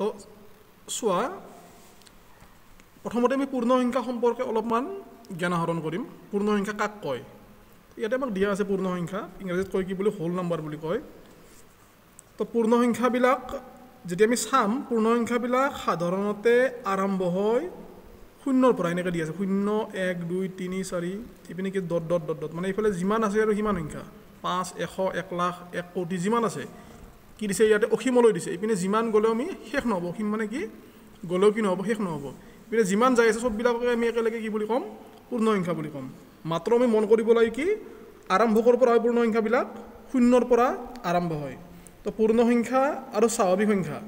তো চোৱা প্ৰথমতে আমি পূৰ্ণ সংখ্যা সম্পৰ্কে অলপমান জ্ঞান আহৰণ কৰিম পূৰ্ণ সংখ্যা কাক কয় ইয়াতে আমাক দিয়া আছে পূৰ্ণ সংখ্যা ইংৰাজীত কয় কি বুলি হোল নাম্বাৰ বুলি কয় তো পূৰ্ণ সংখ্যাবিলাক যেতিয়া আমি চাম পূৰ্ণ সংখ্যাবিলাক সাধাৰণতে আৰম্ভ হয় শূন্যৰ পৰা এনেকৈ দি আছে শূন্য এক দুই তিনি চাৰি ইপিনে কি ডট ডট ডট ডট মানে এইফালে যিমান আছে আৰু সিমান সংখ্যা পাঁচ এশ এক লাখ এক কোটি যিমান আছে কি দিছে ইয়াতে অসীমলৈ দিছে ইপিনে যিমান গ'লেও আমি শেষ নহ'ব অসীম মানে কি গ'লেও কি নহ'ব শেষ নহ'ব ইপিনে যিমান যাই আছে চববিলাককে আমি একেলগে কি বুলি ক'ম পূৰ্ণ সংখ্যা বুলি ক'ম মাত্ৰ আমি মন কৰিব লাগে কি আৰম্ভ আৰম্ভকৰ পৰা হয় পূৰ্ণ সংখ্যাবিলাক শূন্যৰ পৰা আৰম্ভ হয় তো পূৰ্ণ সংখ্যা আৰু স্বাভাৱিক সংখ্যা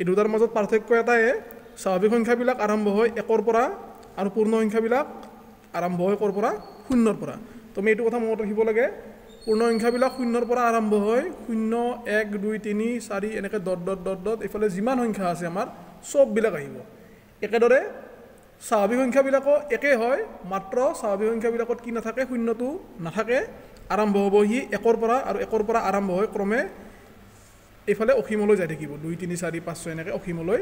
এই দুটাৰ মাজত পাৰ্থক্য এটাই স্বাভাৱিক সংখ্যাবিলাক আৰম্ভ হয় একৰ পৰা আৰু পূৰ্ণ সংখ্যাবিলাক আৰম্ভ হয় ক'ৰ পৰা শূন্যৰ পৰা তো আমি এইটো কথা মনত ৰাখিব লাগে পূৰ্ণ সংখ্যাবিলাক শূন্যৰ পৰা আৰম্ভ হয় শূন্য এক দুই তিনি চাৰি এনেকৈ দত দত দত দত এইফালে যিমান সংখ্যা আছে আমাৰ চববিলাক আহিব একেদৰে স্বাভাৱিক সংখ্যাবিলাকো একেই হয় মাত্ৰ স্বাভাৱিক সংখ্যাবিলাকত কি নাথাকে শূন্যটো নাথাকে আৰম্ভ হ'ব সি একৰ পৰা আৰু একৰ পৰা আৰম্ভ হয় ক্ৰমে এইফালে অসীমলৈ যাই থাকিব দুই তিনি চাৰি পাঁচ ছয় এনেকৈ অসীমলৈ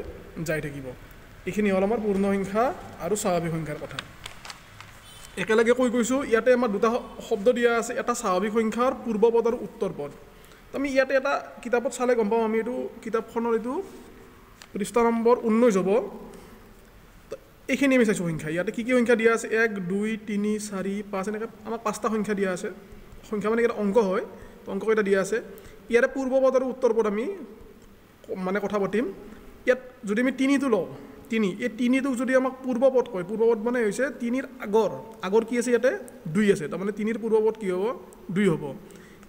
যাই থাকিব এইখিনি হ'ল আমাৰ পূৰ্ণ সংখ্যা আৰু স্বাভাৱিক সংখ্যাৰ কথা একেলগে কৈ গৈছোঁ ইয়াতে আমাৰ দুটা শব্দ দিয়া আছে এটা স্বাভাৱিক সংখ্যা আৰু পূৰ্বপদ আৰু উত্তৰ পদ তো আমি ইয়াতে এটা কিতাপত চালে গম পাওঁ আমি এইটো কিতাপখনৰ এইটো পৃষ্ঠা নম্বৰ ঊনৈছ হ'ব তো এইখিনি আমি চাইছোঁ সংখ্যা ইয়াতে কি কি সংখ্যা দিয়া আছে এক দুই তিনি চাৰি পাঁচ এনেকৈ আমাক পাঁচটা সংখ্যা দিয়া আছে সংখ্যা মানে কেইটা অংক হয় তো অংককেইটা দিয়া আছে ইয়াৰে পূৰ্বপদ আৰু উত্তৰ পদ আমি মানে কথা পাতিম ইয়াত যদি আমি তিনিটো লওঁ তিনি এই তিনিটোক যদি আমাক পূৰ্বপদ কয় পূৰ্বপদ মানে হৈছে তিনিৰ আগৰ আগৰ কি আছে ইয়াতে দুই আছে তাৰমানে তিনিৰ পূৰ্বপদ কি হ'ব দুই হ'ব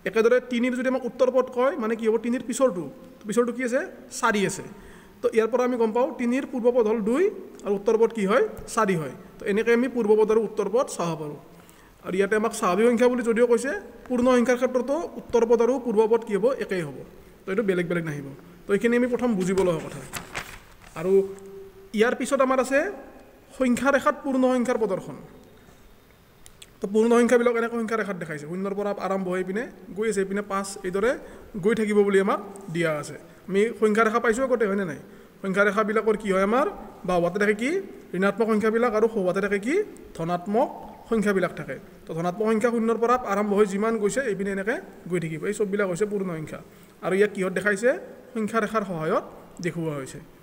একেদৰে তিনিৰ যদি আমাক উত্তৰ পদ কয় মানে কি হ'ব তিনিৰ পিছৰটো পিছৰটো কি আছে চাৰি আছে তো ইয়াৰ পৰা আমি গম পাওঁ তিনিৰ পূৰ্বপদ হ'ল দুই আৰু উত্তৰ পদ কি হয় চাৰি হয় তো এনেকৈ আমি পূৰ্বপদ আৰু উত্তৰ পদ চাব পাৰোঁ আৰু ইয়াতে আমাক স্বাভাৱিক সংখ্যা বুলি যদিও কৈছে পূৰ্ণ সংখ্যাৰ ক্ষেত্ৰতো উত্তৰ পদ আৰু পূৰ্বপদ কি হ'ব একেই হ'ব তো এইটো বেলেগ বেলেগ নাহিব তো এইখিনি আমি প্ৰথম বুজিব লগা কথা আৰু ইয়াৰ পিছত আমাৰ আছে সংখ্যাৰেখাত পূৰ্ণ সংখ্যাৰ প্ৰদৰ্শন তো পূৰ্ণ সংখ্যাবিলাক এনেকৈ সংখ্যাৰেখাত দেখাইছে শূন্যৰ পৰা আৰম্ভ হৈ পিনে গৈ আছে এইপিনে পাঁচ এইদৰে গৈ থাকিব বুলি আমাক দিয়া আছে আমি সংখ্যাৰেখা পাইছোঁ আগতে হয়নে নাই সংখ্যাৰেখাবিলাকৰ কি হয় আমাৰ বা হোৱাতে থাকে কি ঋণাত্মক সংখ্যাবিলাক আৰু হোৱাতে থাকে কি ধনাত্মক সংখ্যাবিলাক থাকে তো ধনাত্মক সংখ্যা শূন্যৰ পৰা আৰম্ভ হৈ যিমান গৈছে এইপিনে এনেকৈ গৈ থাকিব এই চববিলাক হৈছে পূৰ্ণ সংখ্যা আৰু ইয়াক কিহত দেখাইছে সংখ্যাৰেখাৰ সহায়ত দেখুওৱা হৈছে